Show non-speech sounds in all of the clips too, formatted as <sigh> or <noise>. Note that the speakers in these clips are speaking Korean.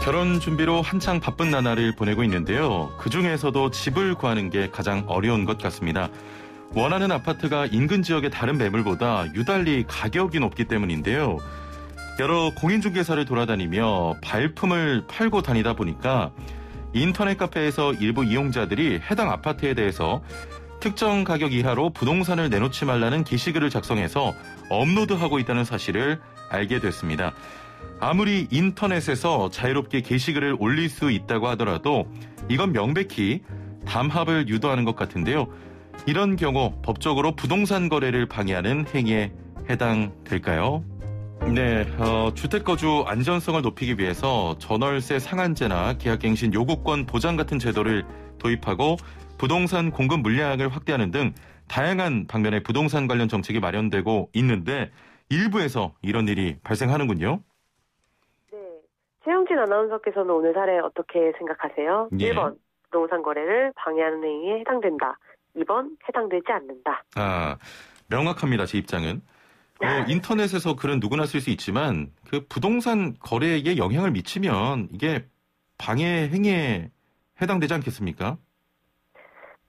결혼 준비로 한창 바쁜 나날을 보내고 있는데요. 그 중에서도 집을 구하는 게 가장 어려운 것 같습니다. 원하는 아파트가 인근 지역의 다른 매물보다 유달리 가격이 높기 때문인데요. 여러 공인중개사를 돌아다니며 발품을 팔고 다니다 보니까 인터넷 카페에서 일부 이용자들이 해당 아파트에 대해서 특정 가격 이하로 부동산을 내놓지 말라는 게시글을 작성해서 업로드하고 있다는 사실을 알게 됐습니다. 아무리 인터넷에서 자유롭게 게시글을 올릴 수 있다고 하더라도 이건 명백히 담합을 유도하는 것 같은데요. 이런 경우 법적으로 부동산 거래를 방해하는 행위에 해당될까요? 네, 어, 주택거주 안전성을 높이기 위해서 전월세 상한제나 계약갱신 요구권 보장 같은 제도를 도입하고 부동산 공급 물량을 확대하는 등 다양한 방면의 부동산 관련 정책이 마련되고 있는데 일부에서 이런 일이 발생하는군요. 아나운서께서는 오늘 사례 어떻게 생각하세요? 예. 1번 부동산 거래를 방해하는 행위에 해당된다. 2번 해당되지 않는다. 아 명확합니다. 제 입장은. 어, <laughs> 인터넷에서 글은 누구나 쓸 수 있지만 그 부동산 거래에 영향을 미치면 이게 방해 행위에 해당되지 않겠습니까?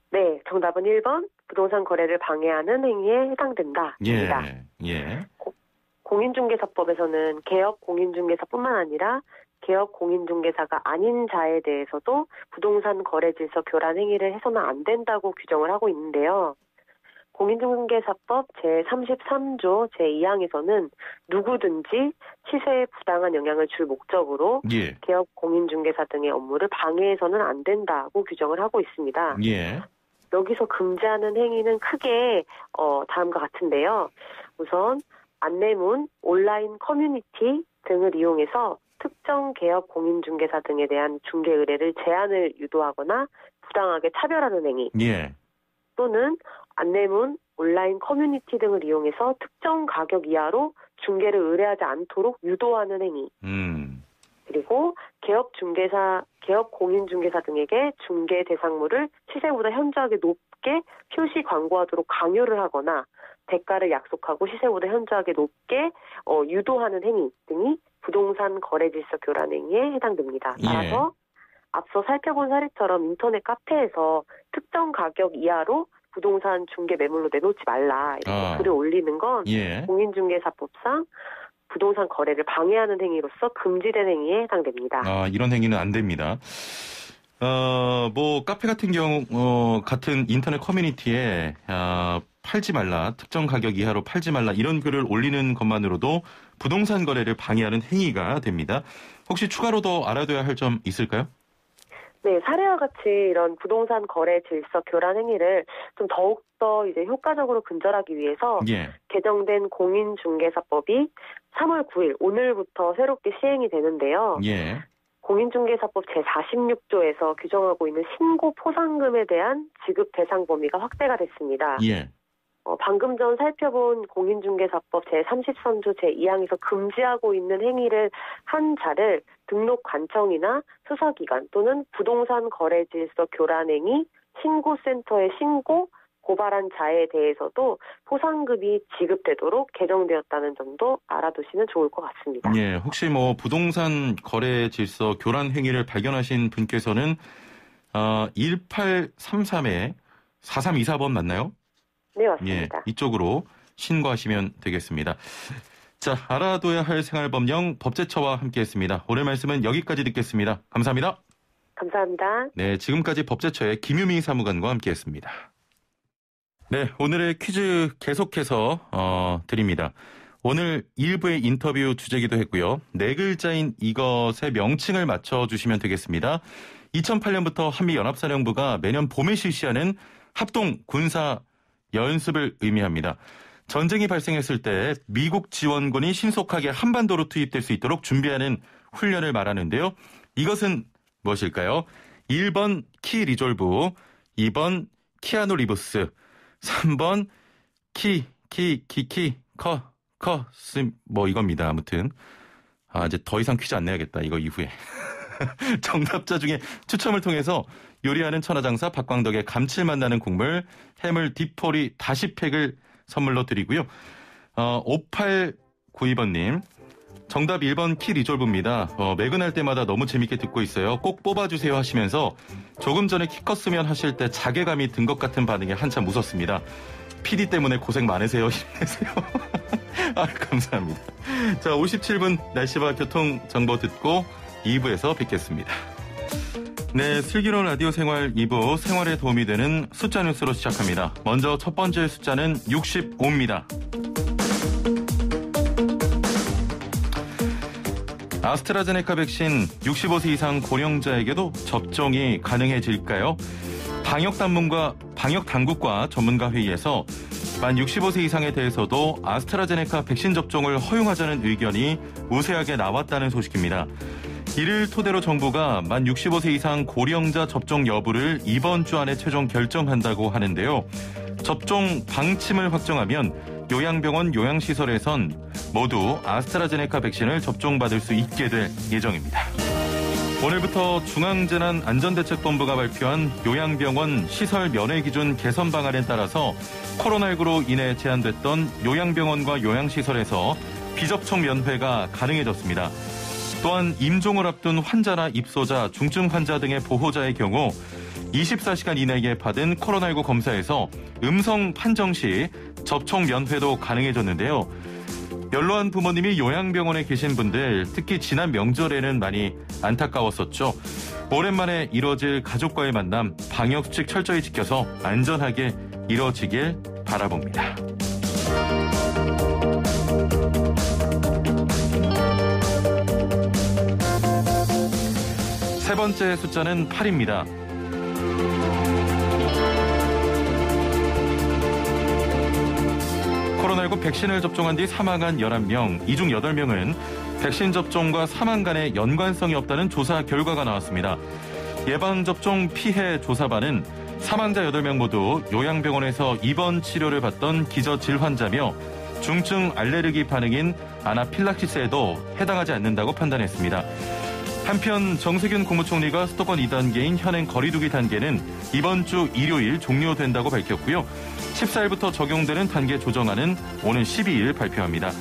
네, 정답은 1번 부동산 거래를 방해하는 행위에 해당된다. 예, 예. 공인중개사법에서는 개업 공인중개사뿐만 아니라 개업 공인중개사가 아닌 자에 대해서도 부동산 거래 질서 교란 행위를 해서는 안 된다고 규정을 하고 있는데요. 공인중개사법 제33조 제2항에서는 누구든지 시세에 부당한 영향을 줄 목적으로 예. 개업 공인중개사 등의 업무를 방해해서는 안 된다고 규정을 하고 있습니다. 예. 여기서 금지하는 행위는 크게 어, 다음과 같은데요. 우선 안내문, 온라인 커뮤니티 등을 이용해서 특정 개업 공인중개사 등에 대한 중개 의뢰를 제한을 유도하거나 부당하게 차별하는 행위 예. 또는 안내문, 온라인 커뮤니티 등을 이용해서 특정 가격 이하로 중개를 의뢰하지 않도록 유도하는 행위 음. 그리고 개업 중개사, 개업 공인 중개사 등에게 중개 대상물을 시세보다 현저하게 높게 표시 광고하도록 강요를 하거나 대가를 약속하고 시세보다 현저하게 높게 어, 유도하는 행위 등이 부동산 거래 질서 교란 행위에 해당됩니다. 예. 따라서 예. 앞서 살펴본 사례처럼 인터넷 카페에서 특정 가격 이하로 부동산 중개 매물로 내놓지 말라 이렇게 어. 글을 올리는 건 예. 공인중개사법상 부동산 거래를 방해하는 행위로서 금지된 행위에 해당됩니다. 아 이런 행위는 안 됩니다. 어뭐 카페 같은 경우 어, 같은 인터넷 커뮤니티에 어, 팔지 말라, 특정 가격 이하로 팔지 말라 이런 글을 올리는 것만으로도 부동산 거래를 방해하는 행위가 됩니다. 혹시 추가로 더 알아둬야 할 점 있을까요? 네, 사례와 같이 이런 부동산 거래 질서 교란 행위를 좀 더욱더 이제 효과적으로 근절하기 위해서 예. 개정된 공인중개사법이 3월 9일 오늘부터 새롭게 시행이 되는데요. 예. 공인중개사법 제46조에서 규정하고 있는 신고 포상금에 대한 지급 대상 범위가 확대가 됐습니다. 예. 어, 방금 전 살펴본 공인중개사법 제33조 제2항에서 금지하고 있는 행위를 한 자를 등록관청이나 수사기관 또는 부동산 거래질서 교란행위 신고센터에 신고 고발한 자에 대해서도 포상금이 지급되도록 개정되었다는 점도 알아두시면 좋을 것 같습니다. 예, 혹시 뭐 부동산 거래 질서 교란 행위를 발견하신 분께서는 어, 1833에 4324번 맞나요? 네, 예, 맞습니다. 예, 이쪽으로 신고하시면 되겠습니다. 자, 알아둬야 할 생활법령 법제처와 함께했습니다. 오늘 말씀은 여기까지 듣겠습니다. 감사합니다. 감사합니다. 네, 지금까지 법제처의 김유미 사무관과 함께했습니다. 네, 오늘의 퀴즈 계속해서 어, 드립니다. 오늘 일부의 인터뷰 주제기도 했고요. 네 글자인 이것의 명칭을 맞춰주시면 되겠습니다. 2008년부터 한미연합사령부가 매년 봄에 실시하는 합동 군사 연습을 의미합니다. 전쟁이 발생했을 때 미국 지원군이 신속하게 한반도로 투입될 수 있도록 준비하는 훈련을 말하는데요. 이것은 무엇일까요? 1번 키 리졸브, 2번 키아노 리브스, 3번 키, 키, 키, 키, 커, 커, 씀, 뭐 이겁니다. 아무튼. 아, 이제 더 이상 퀴즈 안 내야겠다. 이거 이후에. <laughs> <laughs> 정답자 중에 추첨을 통해서 요리하는 천하장사 박광덕의 감칠맛 나는 국물 해물 디포리 다시팩을 선물로 드리고요. 어, 5892번님 정답 1번 키 리졸브입니다. 어, 매근할 때마다 너무 재밌게 듣고 있어요. 꼭 뽑아주세요 하시면서 조금 전에 키 컸으면 하실 때 자괴감이 든 것 같은 반응에 한참 웃었습니다. PD 때문에 고생 많으세요. <laughs> 힘내세요. <laughs> 아, 감사합니다. 자, 57분 날씨와 교통 정보 듣고 2부에서 뵙겠습니다. 네, 슬기로운 라디오 생활 2부 생활에 도움이 되는 숫자 뉴스로 시작합니다. 먼저 첫 번째 숫자는 65입니다. 아스트라제네카 백신 65세 이상 고령자에게도 접종이 가능해질까요? 방역 당문과 방역 당국과 전문가 회의에서 만 65세 이상에 대해서도 아스트라제네카 백신 접종을 허용하자는 의견이 우세하게 나왔다는 소식입니다. 이를 토대로 정부가 만 65세 이상 고령자 접종 여부를 이번 주 안에 최종 결정한다고 하는데요. 접종 방침을 확정하면 요양병원 요양시설에선 모두 아스트라제네카 백신을 접종받을 수 있게 될 예정입니다. 오늘부터 중앙재난안전대책본부가 발표한 요양병원 시설 면회 기준 개선 방안에 따라서 코로나19로 인해 제한됐던 요양병원과 요양시설에서 비접촉 면회가 가능해졌습니다. 또한 임종을 앞둔 환자나 입소자, 중증 환자 등의 보호자의 경우 24시간 이내에 받은 코로나19 검사에서 음성 판정 시 접촉 면회도 가능해졌는데요. 연로한 부모님이 요양병원에 계신 분들, 특히 지난 명절에는 많이 안타까웠었죠. 오랜만에 이뤄질 가족과의 만남, 방역수칙 철저히 지켜서 안전하게 이뤄지길 바라봅니다. 세 번째 숫자는 8입니다. 코로나19 백신을 접종한 뒤 사망한 11명, 이 중 8명은 백신 접종과 사망 간의 연관성이 없다는 조사 결과가 나왔습니다. 예방접종 피해 조사반은 사망자 8명 모두 요양병원에서 입원 치료를 받던 기저질 환자며 중증 알레르기 반응인 아나필락시스에도 해당하지 않는다고 판단했습니다. 한편 정세균 국무총리가 수도권 2단계인 현행 거리두기 단계는 이번 주 일요일 종료된다고 밝혔고요. 14일부터 적용되는 단계 조정안은 오는 12일 발표합니다.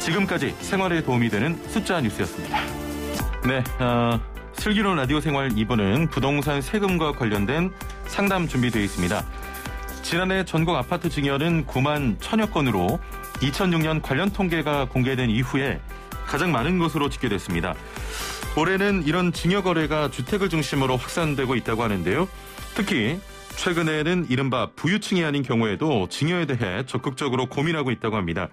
지금까지 생활에 도움이 되는 숫자 뉴스였습니다. 네, 어, 슬기로운 라디오 생활 2부는 부동산 세금과 관련된 상담 준비되어 있습니다. 지난해 전국 아파트 증여는 9만 천여 건으로 2006년 관련 통계가 공개된 이후에 가장 많은 것으로 집계됐습니다. 올해는 이런 증여 거래가 주택을 중심으로 확산되고 있다고 하는데요. 특히 최근에는 이른바 부유층이 아닌 경우에도 증여에 대해 적극적으로 고민하고 있다고 합니다.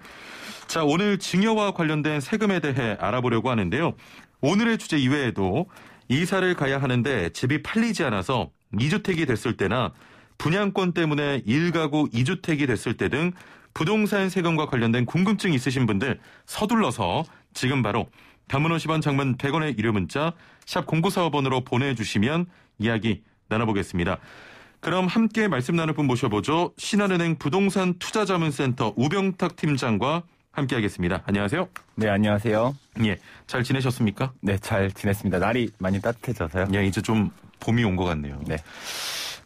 자, 오늘 증여와 관련된 세금에 대해 알아보려고 하는데요. 오늘의 주제 이외에도 이사를 가야 하는데 집이 팔리지 않아서 2주택이 됐을 때나 분양권 때문에 1가구 2주택이 됐을 때 등 부동산 세금과 관련된 궁금증 있으신 분들 서둘러서 지금 바로 단문 50원 장문 100원의 유료 문자 샵 0945번으로 보내주시면 이야기 나눠보겠습니다. 그럼 함께 말씀 나눌 분 모셔보죠. 신한은행 부동산 투자자문센터 우병탁 팀장과 함께하겠습니다. 안녕하세요. 네, 안녕하세요. 예, 잘 지내셨습니까? 네, 잘 지냈습니다. 날이 많이 따뜻해져서요. 예, 이제 좀 봄이 온 것 같네요. 네.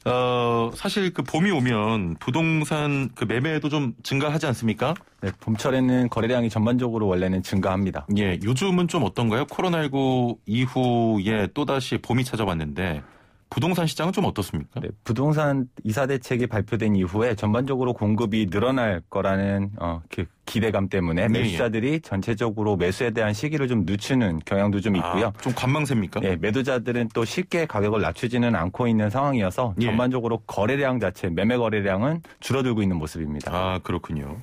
어, 사실 그 봄이 오면 부동산 그 매매도 좀 증가하지 않습니까? 네, 봄철에는 거래량이 전반적으로 원래는 증가합니다. 예, 요즘은 좀 어떤가요? 코로나19 이후에 또다시 봄이 찾아왔는데 부동산 시장은 좀 어떻습니까? 네, 부동산 이사 대책이 발표된 이후에 전반적으로 공급이 늘어날 거라는 어, 그 기대감 때문에 네, 매수자들이 네, 전체적으로 매수에 대한 시기를 좀 늦추는 경향도 좀 아, 있고요. 아, 좀 관망세입니까? 네, 매도자들은 또 쉽게 가격을 낮추지는 않고 있는 상황이어서 예. 전반적으로 거래량 자체, 매매 거래량은 줄어들고 있는 모습입니다. 아, 그렇군요.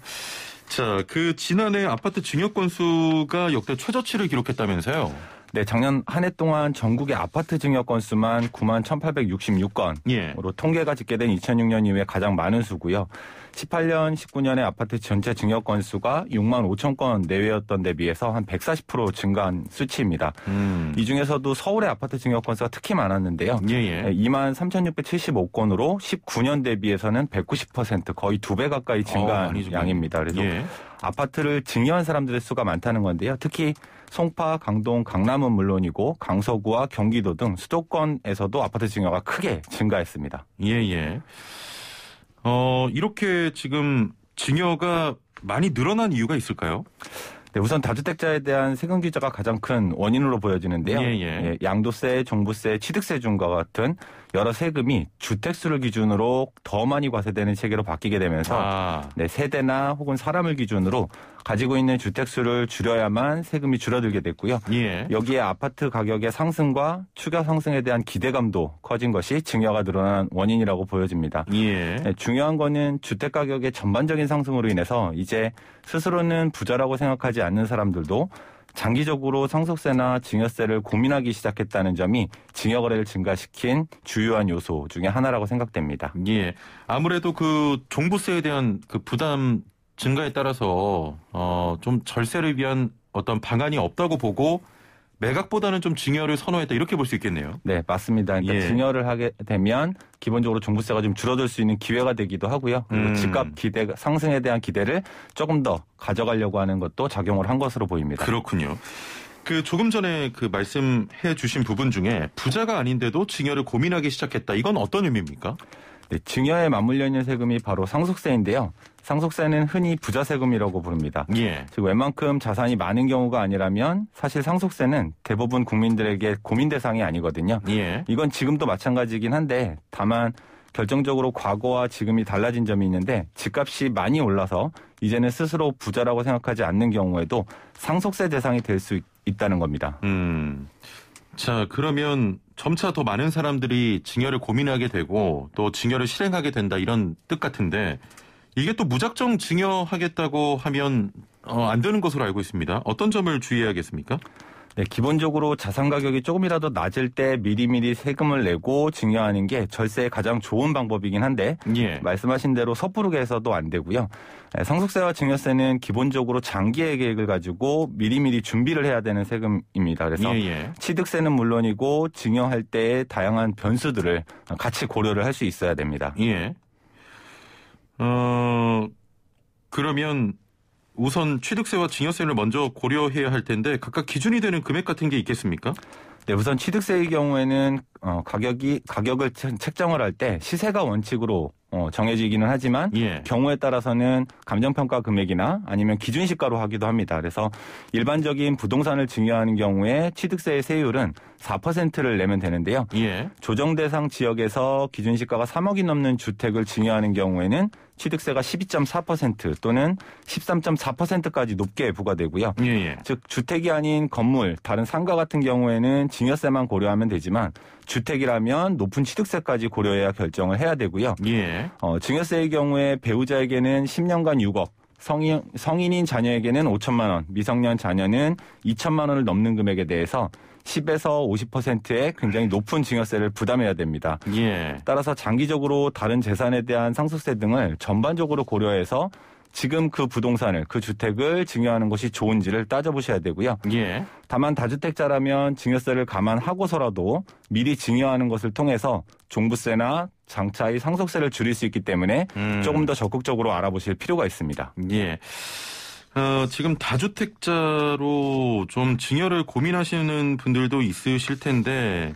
자, 그 지난해 아파트 증여 건수가 역대 최저치를 기록했다면서요? 네, 작년 한 해 동안 전국의 아파트 증여 건수만 9만 1,866건으로 예. 통계가 집계된 2006년 이후에 가장 많은 수고요. 18년, 19년에 아파트 전체 증여 건수가 6만 5천 건 내외였던 데 비해서 한 140% 증가한 수치입니다. 음. 이 중에서도 서울의 아파트 증여 건수가 특히 많았는데요. 예예. 2만 3,675건으로 19년 대비해서는 190% 거의 두 배 가까이 어, 증가한 어, 양입니다. 그래서 예. 아파트를 증여한 사람들의 수가 많다는 건데요. 특히 송파, 강동, 강남은 물론이고 강서구와 경기도 등 수도권에서도 아파트 증여가 크게 증가했습니다. 예, 예. 어, 이렇게 지금 증여가 많이 늘어난 이유가 있을까요? 네, 우선 다주택자에 대한 세금 기저가 가장 큰 원인으로 보여지는데요. 예, 예. 예, 양도세, 종부세, 취득세 중과 같은 여러 세금이 주택수를 기준으로 더 많이 과세되는 체계로 바뀌게 되면서 아. 네, 세대나 혹은 사람을 기준으로 가지고 있는 주택수를 줄여야만 세금이 줄어들게 됐고요. 예. 여기에 아파트 가격의 상승과 추가 상승에 대한 기대감도 커진 것이 증여가 늘어난 원인이라고 보여집니다. 예. 네, 중요한 거는 주택 가격의 전반적인 상승으로 인해서 이제 스스로는 부자라고 생각하지 않는 사람들도 장기적으로 상속세나 증여세를 고민하기 시작했다는 점이 증여거래를 증가시킨 주요한 요소 중의 하나라고 생각됩니다. 예. 아무래도 그 종부세에 대한 그 부담 증가에 따라서 어, 좀 절세를 위한 어떤 방안이 없다고 보고 매각보다는 좀 증여를 선호했다 이렇게 볼 수 있겠네요. 네, 맞습니다. 그러니까 예. 증여를 하게 되면 기본적으로 종부세가 좀 줄어들 수 있는 기회가 되기도 하고요. 그리고 음. 집값 기대 상승에 대한 기대를 조금 더 가져가려고 하는 것도 작용을 한 것으로 보입니다. 그렇군요. 그 조금 전에 그 말씀해 주신 부분 중에 부자가 아닌데도 증여를 고민하기 시작했다. 이건 어떤 의미입니까? 네, 증여에 맞물려 있는 세금이 바로 상속세인데요. 상속세는 흔히 부자 세금이라고 부릅니다. 예. 즉 웬만큼 자산이 많은 경우가 아니라면 사실 상속세는 대부분 국민들에게 고민 대상이 아니거든요. 예. 이건 지금도 마찬가지긴 이 한데 다만 결정적으로 과거와 지금이 달라진 점이 있는데 집값이 많이 올라서 이제는 스스로 부자라고 생각하지 않는 경우에도 상속세 대상이 될 수 있다는 겁니다. 음. 자, 그러면 점차 더 많은 사람들이 징역을 고민하게 되고 또 징역을 실행하게 된다 이런 뜻 같은데 이게 또 무작정 징역하겠다고 하면 어, 안 되는 것으로 알고 있습니다. 어떤 점을 주의해야겠습니까? 네, 기본적으로 자산 가격이 조금이라도 낮을 때 미리미리 세금을 내고 증여하는 게 절세의 가장 좋은 방법이긴 한데 예. 말씀하신 대로 섣부르게 해서도 안 되고요. 상속세와 네, 증여세는 기본적으로 장기의 계획을 가지고 미리미리 준비를 해야 되는 세금입니다. 그래서 예예. 예. 취득세는 물론이고 증여할 때의 다양한 변수들을 같이 고려를 할 수 있어야 됩니다. 예. 어, 그러면 우선 취득세와 증여세를 먼저 고려해야 할 텐데 각각 기준이 되는 금액 같은 게 있겠습니까? 네, 우선 취득세의 경우에는 어, 가격이 가격을 책정을 할 때 시세가 원칙으로 어, 정해지기는 하지만 예. 경우에 따라서는 감정평가 금액이나 아니면 기준시가로 하기도 합니다. 그래서 일반적인 부동산을 증여하는 경우에 취득세의 세율은 4%를 내면 되는데요. 예. 조정 대상 지역에서 기준시가가 3억이 넘는 주택을 증여하는 경우에는 취득세가 12.4% 또는 13.4%까지 높게 부과되고요. 예예. 즉 주택이 아닌 건물, 다른 상가 같은 경우에는 증여세만 고려하면 되지만 주택이라면 높은 취득세까지 고려해야 결정을 해야 되고요. 예. 어, 증여세의 경우에 배우자에게는 10년간 6억, 성인, 성인인 자녀에게는 5천만 원, 미성년 자녀는 2천만 원을 넘는 금액에 대해서 10에서 50%의 굉장히 높은 증여세를 부담해야 됩니다. 예. 따라서 장기적으로 다른 재산에 대한 상속세 등을 전반적으로 고려해서 지금 그 부동산을 그 주택을 증여하는 것이 좋은지를 따져보셔야 되고요. 예. 다만 다주택자라면 증여세를 감안하고서라도 미리 증여하는 것을 통해서 종부세나 장차의 상속세를 줄일 수 있기 때문에 음. 조금 더 적극적으로 알아보실 필요가 있습니다. 예. 어, 지금 다주택자로 좀 증여를 고민하시는 분들도 있으실 텐데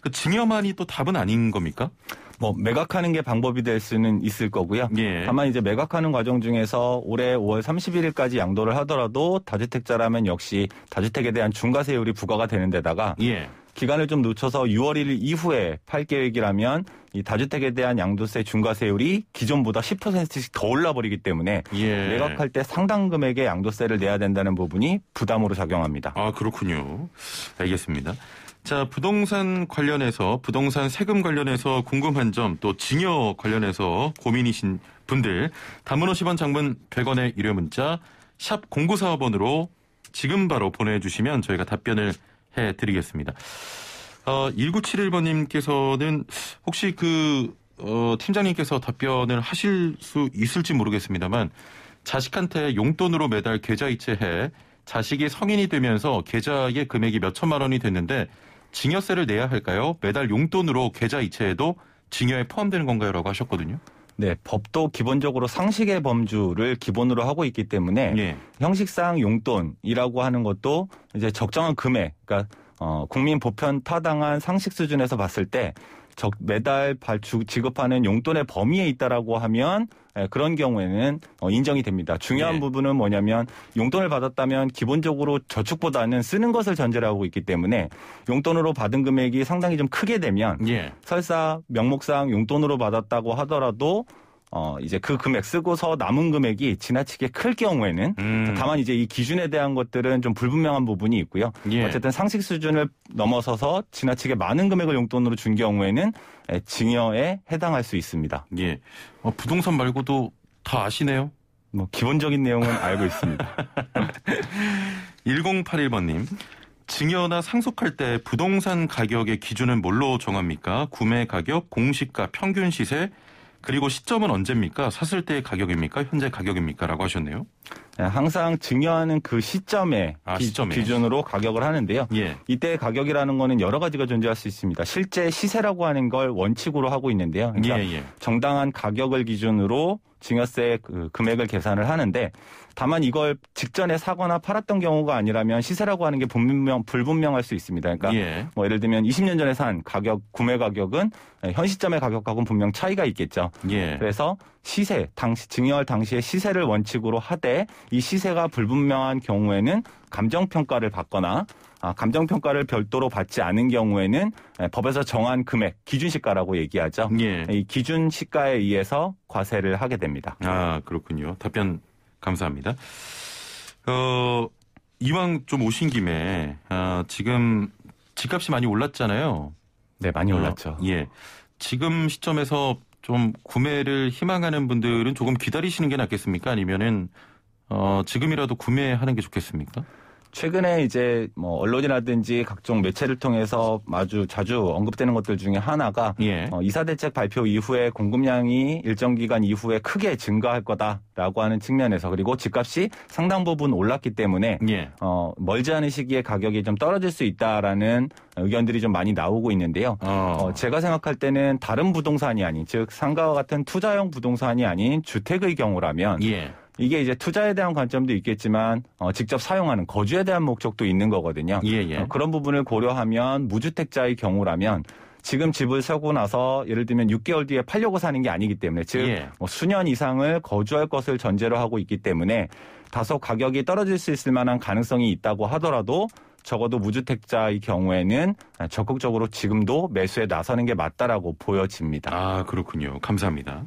그 증여만이 또 답은 아닌 겁니까? 뭐 매각하는 게 방법이 될 수는 있을 거고요. 예. 다만 이제 매각하는 과정 중에서 올해 5월 31일까지 양도를 하더라도 다주택자라면 역시 다주택에 대한 중과세율이 부과가 되는 데다가 예. 기간을 좀 놓쳐서 6월 1일 이후에 팔 계획이라면 이 다주택에 대한 양도세 중과세율이 기존보다 10%씩 더 올라버리기 때문에 예. 매각할 때 상당 금액의 양도세를 내야 된다는 부분이 부담으로 작용합니다. 아 그렇군요. 알겠습니다. 자, 부동산 관련해서 부동산 세금 관련해서 궁금한 점 또 증여 관련해서 고민이신 분들 단문 50원 장문 100원의 유료 문자 샵 0945번으로 지금 바로 보내주시면 저희가 답변을 해드리겠습니다. 어, 1971번님께서는 혹시 그 어, 팀장님께서 답변을 하실 수 있을지 모르겠습니다만 자식한테 용돈으로 매달 계좌이체해 자식이 성인이 되면서 계좌의 금액이 몇 천만 원이 됐는데 증여세를 내야 할까요? 매달 용돈으로 계좌 이체해도 증여에 포함되는 건가요? 라고 하셨거든요. 네, 법도 기본적으로 상식의 범주를 기본으로 하고 있기 때문에 예. 형식상 용돈이라고 하는 것도 이제 적정한 금액, 그러니까 어, 국민 보편 타당한 상식 수준에서 봤을 때 적, 매달 발, 주, 지급하는 용돈의 범위에 있다라고 하면 예, 그런 경우에는 어, 인정이 됩니다. 중요한 네. 부분은 뭐냐면 용돈을 받았다면 기본적으로 저축보다는 쓰는 것을 전제로 하고 있기 때문에 용돈으로 받은 금액이 상당히 좀 크게 되면 네. 설사 명목상 용돈으로 받았다고 하더라도 어, 이제 그 금액 쓰고서 남은 금액이 지나치게 클 경우에는 음. 다만 이제 이 기준에 대한 것들은 좀 불분명한 부분이 있고요. 예. 어쨌든 상식 수준을 넘어서서 지나치게 많은 금액을 용돈으로 준 경우에는 예, 증여에 해당할 수 있습니다. 예. 어, 부동산 말고도 다 아시네요? 뭐 기본적인 내용은 <laughs> 알고 있습니다. 1081번님. <laughs> 증여나 상속할 때 부동산 가격의 기준은 뭘로 정합니까? 구매 가격, 공시가, 평균 시세, 그리고 시점은 언제입니까? 샀을 때의 가격입니까? 현재 가격입니까? 라고 하셨네요. 예, 항상 증여하는 그 시점에, 아, 기, 시점에. 준으로 가격을 하는데요. 예. 이때 가격이라는 거는 여러 가지가 존재할 수 있습니다. 실제 시세라고 하는 걸 원칙으로 하고 있는데요. 그러니까 예, 예. 정당한 가격을 기준으로 증여세 그 금액을 계산을 하는데 다만 이걸 직전에 사거나 팔았던 경우가 아니라면 시세라고 하는 게 분명 불분명할 수 있습니다. 그러니까 예. 뭐 예를 들면 20년 전에 산 가격 구매 가격은 예, 현 시점의 가격하고는 분명 차이가 있겠죠. 예. 그래서 시세 당시 증여할 당시의 시세를 원칙으로 하되 이 시세가 불분명한 경우에는 감정평가를 받거나 아, 감정평가를 별도로 받지 않은 경우에는 법에서 정한 금액, 기준시가라고 얘기하죠. 예. 이 기준시가에 의해서 과세를 하게 됩니다. 아, 그렇군요. 답변 감사합니다. 어, 이왕 좀 오신 김에 어, 지금 집값이 많이 올랐잖아요. 네, 많이 어, 올랐죠. 어, 예. 지금 시점에서 좀 구매를 희망하는 분들은 조금 기다리시는 게 낫겠습니까? 아니면은 어, 지금이라도 구매하는 게 좋겠습니까? 최근에 이제 뭐 언론이라든지 각종 매체를 통해서 아주 자주 언급되는 것들 중에 하나가 예. 어, 이사 대책 발표 이후에 공급량이 일정 기간 이후에 크게 증가할 거다라고 하는 측면에서 그리고 집값이 상당 부분 올랐기 때문에 예. 어, 멀지 않은 시기에 가격이 좀 떨어질 수 있다라는 의견들이 좀 많이 나오고 있는데요. 어. 어, 제가 생각할 때는 다른 부동산이 아닌 즉 상가와 같은 투자형 부동산이 아닌 주택의 경우라면. 예. 이게 이제 투자에 대한 관점도 있겠지만 어, 직접 사용하는 거주에 대한 목적도 있는 거거든요. 예, 예. 어, 그런 부분을 고려하면 무주택자의 경우라면 지금 집을 사고 나서 예를 들면 6개월 뒤에 팔려고 사는 게 아니기 때문에 즉 예. 뭐 수년 이상을 거주할 것을 전제로 하고 있기 때문에 다소 가격이 떨어질 수 있을 만한 가능성이 있다고 하더라도 적어도 무주택자의 경우에는 적극적으로 지금도 매수에 나서는 게 맞다라고 보여집니다. 아, 그렇군요. 감사합니다.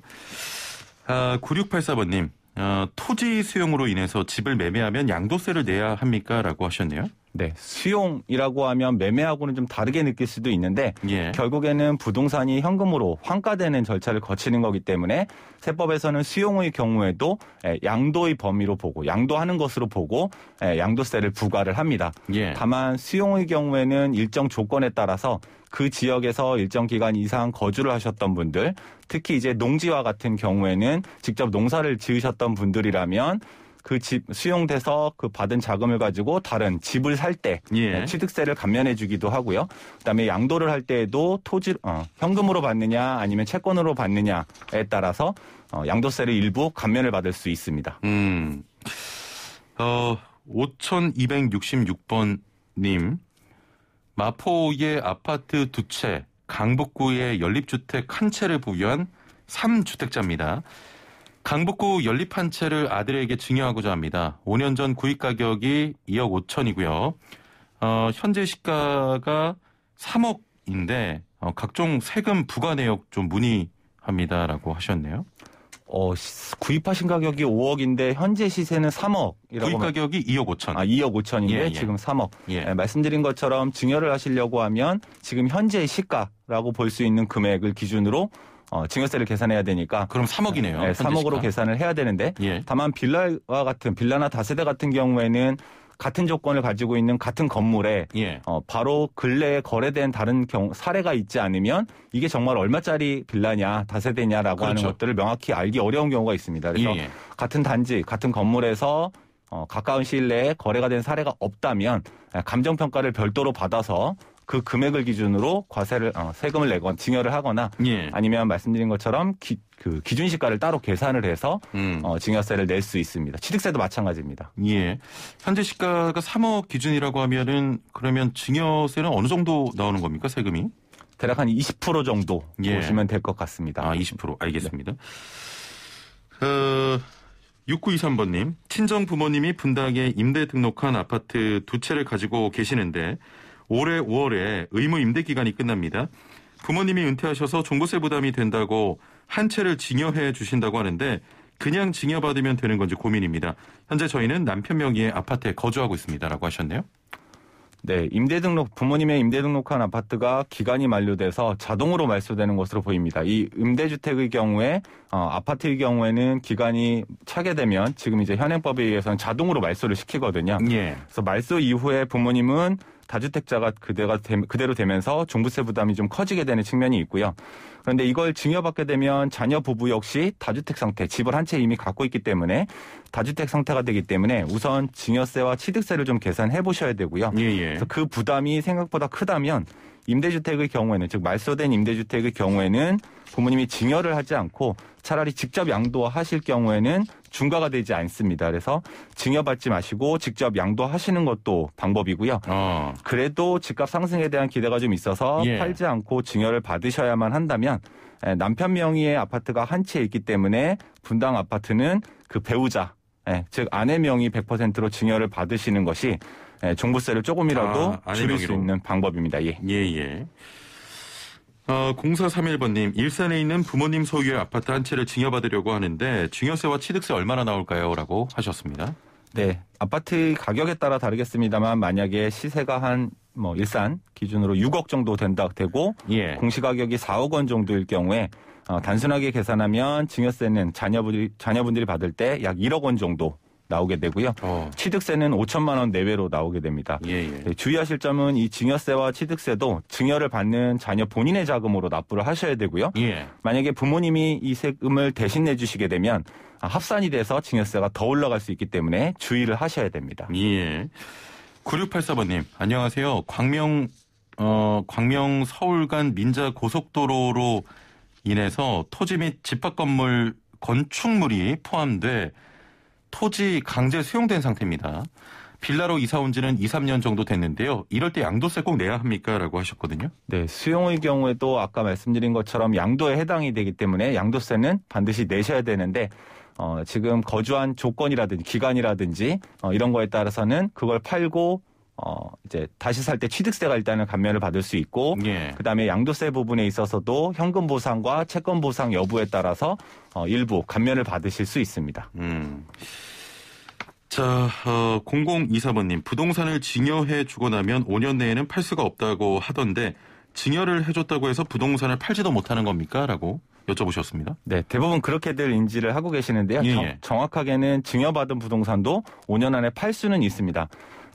아, 9684번님. 어, 토지 수용으로 인해서 집을 매매하면 양도세를 내야 합니까?라고 하셨네요. 네, 수용이라고 하면 매매하고는 좀 다르게 느낄 수도 있는데 예. 결국에는 부동산이 현금으로 환가되는 절차를 거치는 거기 때문에 세법에서는 수용의 경우에도 예, 양도의 범위로 보고 양도하는 것으로 보고 예, 양도세를 부과를 합니다. 예. 다만 수용의 경우에는 일정 조건에 따라서 그 지역에서 일정 기간 이상 거주를 하셨던 분들, 특히 이제 농지와 같은 경우에는 직접 농사를 지으셨던 분들이라면 그 집 수용돼서 그 받은 자금을 가지고 다른 집을 살때 예. 네, 취득세를 감면해 주기도 하고요. 그다음에 양도를 할 때에도 토지 어, 현금으로 받느냐 아니면 채권으로 받느냐에 따라서 어, 양도세를 일부 감면을 받을 수 있습니다. 음. 어, 5266번 님 마포의 아파트 두 채, 강북구의 연립주택 한 채를 보유한 3주택자입니다. 강북구 연립 한 채를 아들에게 증여하고자 합니다. 5년 전 구입 가격이 2억 5천이고요. 어, 현재 시가가 3억인데 어, 각종 세금 부과 내역 좀 문의합니다라고 하셨네요. 어, 구입하신 가격이 5억인데 현재 시세는 3억 구입 가격이 2억 5천. 아, 2억 5천인데 예, 예. 지금 3억. 예. 네, 말씀드린 것처럼 증여를 하시려고 하면 지금 현재 시가라고 볼 수 있는 금액을 기준으로 어, 증여세를 계산해야 되니까. 그럼 3억이네요. 네, 3억으로 시가. 계산을 해야 되는데. 예. 다만 빌라와 같은 빌라나 다세대 같은 경우에는 같은 조건을 가지고 있는 같은 건물에 예. 어, 바로 근래에 거래된 다른 경, 사례가 있지 않으면 이게 정말 얼마짜리 빌라냐 다세대냐라고 그렇죠. 하는 것들을 명확히 알기 어려운 경우가 있습니다. 그래서 예. 예. 같은 단지 같은 건물에서 어, 가까운 시일 내에 거래가 된 사례가 없다면 아, 감정 평가를 별도로 받아서 그 금액을 기준으로 과세를 어, 세금을 내거나 증여를 하거나 예. 아니면 말씀드린 것처럼 기, 그 기준 시가를 따로 계산을 해서 음. 어, 증여세를 낼 수 있습니다. 취득세도 마찬가지입니다. 예. 현재 시가가 3억 기준이라고 하면은 그러면 증여세는 어느 정도 나오는 겁니까 세금이? 대략 한 20% 정도 예. 보시면 될 것 같습니다. 아, 20% 알겠습니다. 네. 어, 6923번님, 친정 부모님이 분당에 임대 등록한 아파트 두 채를 가지고 계시는데 올해 5월에 의무 임대 기간이 끝납니다. 부모님이 은퇴하셔서 종부세 부담이 된다고 한 채를 증여해 주신다고 하는데 그냥 증여받으면 되는 건지 고민입니다. 현재 저희는 남편 명의의 아파트에 거주하고 있습니다라고 하셨네요. 네, 임대등록 부모님의 임대등록한 아파트가 기간이 만료돼서 자동으로 말소되는 것으로 보입니다. 이 임대주택의 경우에 어, 아파트의 경우에는 기간이 차게 되면 지금 이제 현행법에 의해서는 자동으로 말소를 시키거든요. 예. 그래서 말소 이후에 부모님은 다주택자가 그대가 그대로 되면서 종부세 부담이 좀 커지게 되는 측면이 있고요. 그런데 이걸 증여받게 되면 자녀 부부 역시 다주택 상태, 집을 한 채 이미 갖고 있기 때문에 다주택 상태가 되기 때문에 우선 증여세와 취득세를 좀 계산해 보셔야 되고요. 예, 예. 그래서 그 부담이 생각보다 크다면 임대주택의 경우에는 즉 말소된 임대주택의 경우에는 부모님이 증여를 하지 않고 차라리 직접 양도하실 경우에는 중과가 되지 않습니다. 그래서 증여받지 마시고 직접 양도하시는 것도 방법이고요. 어. 그래도 집값 상승에 대한 기대가 좀 있어서 예. 팔지 않고 증여를 받으셔야만 한다면 예, 남편 명의의 아파트가 한 채 있기 때문에 분당 아파트는 그 배우자 예, 즉 아내 명의 100%로 증여를 받으시는 것이 예, 종부세를 조금이라도 아, 줄일 명의로. 수 있는 방법입니다. 예, 예. 예. 어, 0431번님, 일산에 있는 부모님 소유의 아파트 한 채를 증여받으려고 하는데 증여세와 취득세 얼마나 나올까요? 라고 하셨습니다. 네. 아파트 가격에 따라 다르겠습니다만 만약에 시세가 한 뭐 일산 기준으로 6억 정도 된다 되고 예. 공시 가격이 4억 원 정도일 경우에 어, 단순하게 계산하면 증여세는 자녀분들이, 자녀분들이 받을 때 약 1억 원 정도 나오게 되고요. 어. 취득세는 5천만 원 내외로 나오게 됩니다. 예, 예. 네, 주의하실 점은 이 증여세와 취득세도 증여를 받는 자녀 본인의 자금으로 납부를 하셔야 되고요. 예. 만약에 부모님이 이 세금을 대신 내주시게 되면 합산이 돼서 증여세가 더 올라갈 수 있기 때문에 주의를 하셔야 됩니다. 예. 9684번님, 안녕하세요. 광명, 어, 광명 서울 간 민자 고속도로로 인해서 토지 및 집합 건물 건축물이 포함돼 토지 강제 수용된 상태입니다. 빌라로 이사 온 지는 2, 3년 정도 됐는데요. 이럴 때 양도세 꼭 내야 합니까? 라고 하셨거든요. 네, 수용의 경우에도 아까 말씀드린 것처럼 양도에 해당이 되기 때문에 양도세는 반드시 내셔야 되는데 어, 지금 거주한 조건이라든지 기간이라든지 어, 이런 거에 따라서는 그걸 팔고 어 이제 다시 살 때 취득세가 일단은 감면을 받을 수 있고 예. 그다음에 양도세 부분에 있어서도 현금 보상과 채권 보상 여부에 따라서 어 일부 감면을 받으실 수 있습니다. 음. 자, 어, 0024번님, 부동산을 증여해 주고 나면 5년 내에는 팔 수가 없다고 하던데, 증여를 해줬다고 해서 부동산을 팔지도 못하는 겁니까? 라고 여쭤보셨습니다. 네, 대부분 그렇게들 인지를 하고 계시는데요. 예, 예. 정, 확하게는 증여받은 부동산도 5년 안에 팔 수는 있습니다.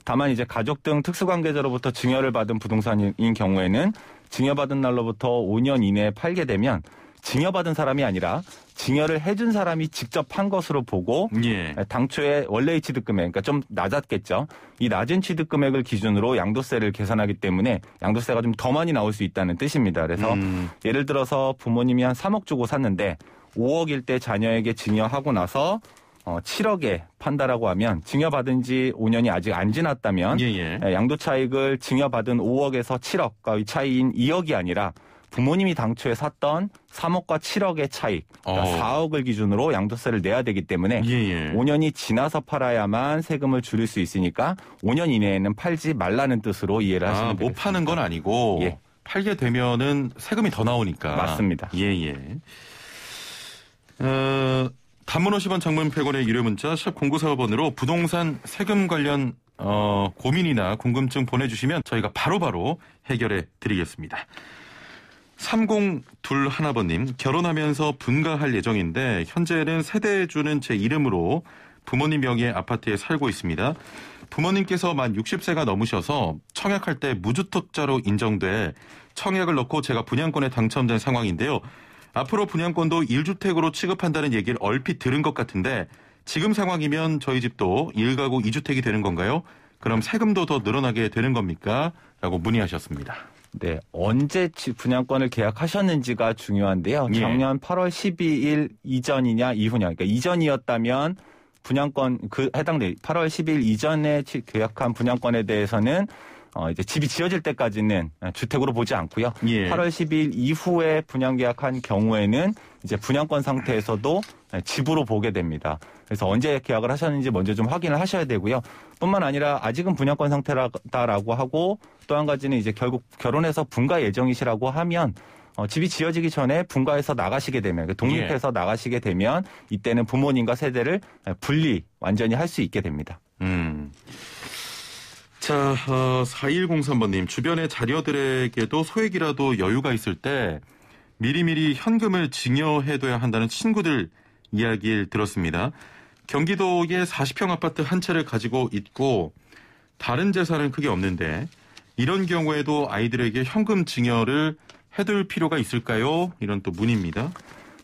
다만 이제 가족 등 특수관계자로부터 증여를 받은 부동산인 경우에는 증여받은 날로부터 5년 이내에 팔게 되면 증여받은 사람이 아니라 증여를 해준 사람이 직접 판 것으로 보고 예. 당초에 원래의 취득금액, 그러니까 좀 낮았겠죠. 이 낮은 취득금액을 기준으로 양도세를 계산하기 때문에 양도세가 좀 더 많이 나올 수 있다는 뜻입니다. 그래서 음. 예를 들어서 부모님이 한 3억 주고 샀는데 5억일 때 자녀에게 증여하고 나서 7억에 어, 판다라고 하면 증여받은 지 5년이 아직 안 지났다면 예, 예. 예 양도 차익을 증여받은 5억에서 7억, 과의 차이인 2억이 아니라 부모님이 당초에 샀던 3억과 7억의 차익, 그러니까 4억을 어. 기준으로 양도세를 내야 되기 때문에 예예. 5년이 예. 지나서 팔아야만 세금을 줄일 수 있으니까 5년 이내에는 팔지 말라는 뜻으로 이해를 아, 하시면 아, 니다못 파는 건 아니고 예. 팔게 되면은 세금이 더 나오니까 맞습니다. 예예. 예. 어... 단문 50원 장문 100원의 유료 문자 샵0945번으로 부동산 세금 관련 어, 고민이나 궁금증 보내주시면 저희가 바로바로 해결해 드리겠습니다. 3021번님, 결혼하면서 분가할 예정인데, 현재는 세대주는 제 이름으로 부모님 명의 의 아파트에 살고 있습니다. 부모님께서 만 60세가 넘으셔서 청약할 때 무주택자로 인정돼 청약을 넣고 제가 분양권에 당첨된 상황인데요. 앞으로 분양권도 1주택으로 취급한다는 얘기를 얼핏 들은 것 같은데 지금 상황이면 저희 집도 1가구 2주택이 되는 건가요? 그럼 세금도 더 늘어나게 되는 겁니까? 라고 문의하셨습니다. 네, 언제 분양권을 계약하셨는지가 중요한데요. 예. 작년 8월 12일 이전이냐 이후냐, 그러니까 이전이었다면 분양권 그 해당 돼 8월 1 2일 이전에 계약한 분양권에 대해서는 어, 이제 집이 지어질 때까지는 주택으로 보지 않고요. 예. 8월 10일 이후에 분양 계약한 경우에는 이제 분양권 상태에서도 집으로 보게 됩니다. 그래서 언제 계약을 하셨는지 먼저 좀 확인을 하셔야 되고요. 뿐만 아니라 아직은 분양권 상태라고 하고 또 한 가지는 이제 결국 결혼해서 분가 예정이시라고 하면 어, 집이 지어지기 전에 분가해서 나가시게 되면 그 독립해서 예. 나가시게 되면 이때는 부모님과 세대를 분리 완전히 할 수 있게 됩니다. 자, 어, 4103번님, 주변의 자녀들에게도 소액이라도 여유가 있을 때 미리미리 현금을 증여해둬야 한다는 친구들 이야기를 들었습니다. 경기도에 40평 아파트 한 채를 가지고 있고 다른 재산은 크게 없는데 이런 경우에도 아이들에게 현금 증여를 해둘 필요가 있을까요? 이런 또 문입니다.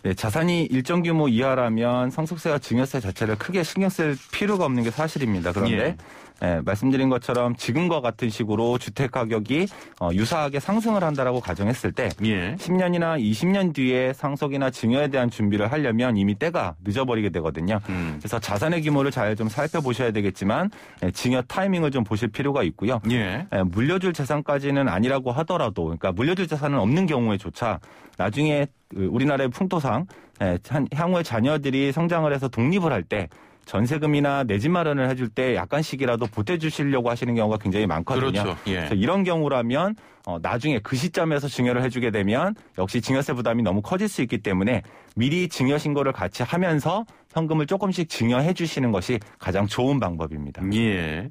네, 자산이 일정 규모 이하라면 상속세와 증여세 자체를 크게 신경 쓸 필요가 없는 게 사실입니다. 그런데 예. 예, 말씀드린 것처럼 지금과 같은 식으로 주택 가격이 어, 유사하게 상승을 한다라고 가정했을 때 예. 10년이나 20년 뒤에 상속이나 증여에 대한 준비를 하려면 이미 때가 늦어버리게 되거든요. 음. 그래서 자산의 규모를 잘 좀 살펴보셔야 되겠지만 예, 증여 타이밍을 좀 보실 필요가 있고요. 예. 예. 물려줄 재산까지는 아니라고 하더라도 그러니까 물려줄 재산은 없는 경우에조차 나중에 우리나라의 풍토상 예, 향후의 자녀들이 성장을 해서 독립을 할때 전세금이나 내집 마련을 해줄 때 약간씩이라도 보태주시려고 하시는 경우가 굉장히 많거든요. 그렇죠. 예. 그래서 이런 경우라면 어, 나중에 그 시점에서 증여를 해주게 되면 역시 증여세 부담이 너무 커질 수 있기 때문에 미리 증여 신고를 같이 하면서 현금을 조금씩 증여해 주시는 것이 가장 좋은 방법입니다. 예.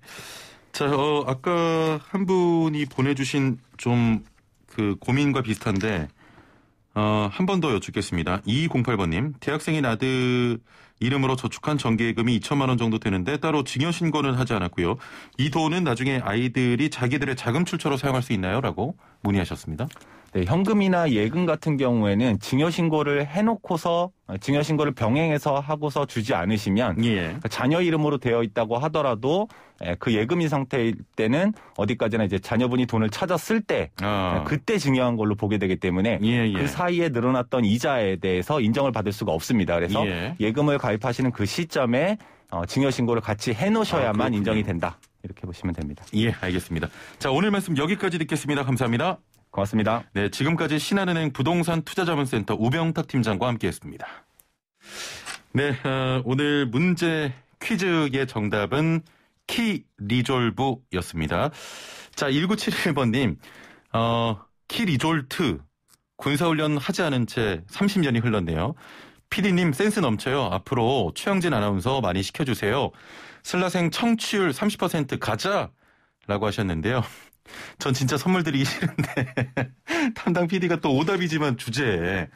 자, 어, 아까 한 분이 보내주신 좀 그 고민과 비슷한데 어, 한 번 더 여쭙겠습니다. 208번님, 대학생인 아들 이름으로 저축한 정기예금이 2천만 원 정도 되는데 따로 증여 신고는 하지 않았고요. 이 돈은 나중에 아이들이 자기들의 자금 출처로 사용할 수 있나요? 라고 문의하셨습니다. 네, 현금이나 예금 같은 경우에는 증여 신고를 해놓고서 증여 신고를 병행해서 하고서 주지 않으시면 예. 그러니까 자녀 이름으로 되어 있다고 하더라도 예, 그 예금인 상태일 때는 어디까지나 이제 자녀분이 돈을 찾았을 때 어. 그때 증여한 걸로 보게 되기 때문에 예예. 예. 그 사이에 늘어났던 이자에 대해서 인정을 받을 수가 없습니다. 그래서 예. 금을 가입하시는 그 시점에 어, 증여 신고를 같이 해놓으셔야만 아, 인정이 된다. 이렇게 보시면 됩니다. 예, 알겠습니다. 자, 오늘 말씀 여기까지 듣겠습니다. 감사합니다. 고맙습니다. 네, 지금까지 신한은행 부동산 투자자문센터 우병탁 팀장과 함께했습니다. 네, 어, 오늘 문제 퀴즈의 정답은 키 리졸브였습니다. 자, 1971번님, 어, 키 리졸트 군사훈련 하지 않은 채 30년이 흘렀네요. 피디님 센스 넘쳐요. 앞으로 최영진 아나운서 많이 시켜주세요. 슬라생 청취율 30% 가자라고 하셨는데요. <laughs> 전 진짜 선물 드리기 싫은데 <laughs> 담당 PD가 또 오답이지만 주제에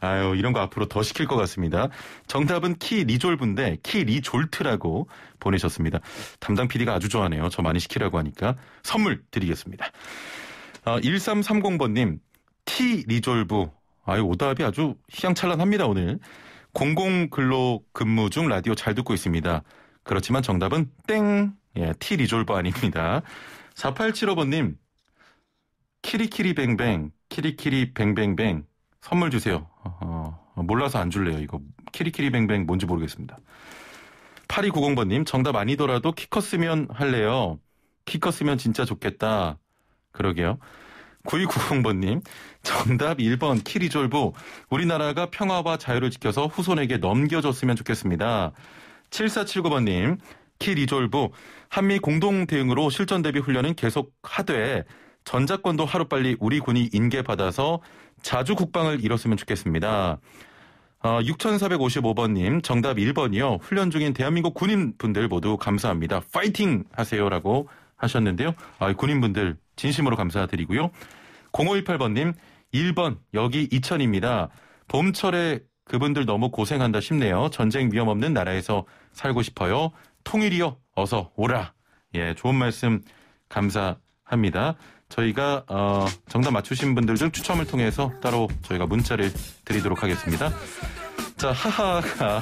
아유 이런 거 앞으로 더 시킬 것 같습니다. 정답은 키 리졸브인데 키 리졸트라고 보내셨습니다. 담당 PD가 아주 좋아하네요. 저 많이 시키라고 하니까 선물 드리겠습니다. 어, 아, 1330번님 티 리졸브 아유 오답이 아주 희양찬란합니다 오늘. 공공근로 근무 중 라디오 잘 듣고 있습니다. 그렇지만 정답은 땡! 예, 티 리졸버 아닙니다. 4875번님, 키리키리 뱅뱅, 키리키리 뱅뱅뱅, 선물 주세요. 어, 몰라서 안 줄래요, 이거. 키리키리 뱅뱅 뭔지 모르겠습니다. 8290번님, 정답 아니더라도 키 컸으면 할래요. 키 컸으면 진짜 좋겠다. 그러게요. 9290번님, 정답 1번 키리졸브. 우리나라가 평화와 자유를 지켜서 후손에게 넘겨줬으면 좋겠습니다. 7479번님, 키 리졸브, 한미 공동 대응으로 실전 대비 훈련은 계속 하되, 전작권도 하루빨리 우리 군이 인계받아서 자주 국방을 이뤘으면 좋겠습니다. 어, 6455번님, 정답 1번이요. 훈련 중인 대한민국 군인분들 모두 감사합니다. 파이팅 하세요. 라고 하셨는데요. 아, 군인분들 진심으로 감사드리고요. 0518번님, 1번, 여기 이천입니다. 봄철에 그분들 너무 고생한다 싶네요. 전쟁 위험 없는 나라에서 살고 싶어요. 통일이요. 어서 오라. 예, 좋은 말씀 감사합니다. 저희가 어, 정답 맞추신 분들 중 추첨을 통해서 따로 저희가 문자를 드리도록 하겠습니다. 자, 하하가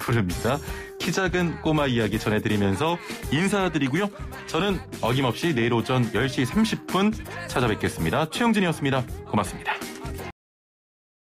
부릅니다. 키 작은 꼬마 이야기 전해드리면서 인사드리고요. 저는 어김없이 내일 오전 10시 30분 찾아뵙겠습니다. 최영진이었습니다. 고맙습니다.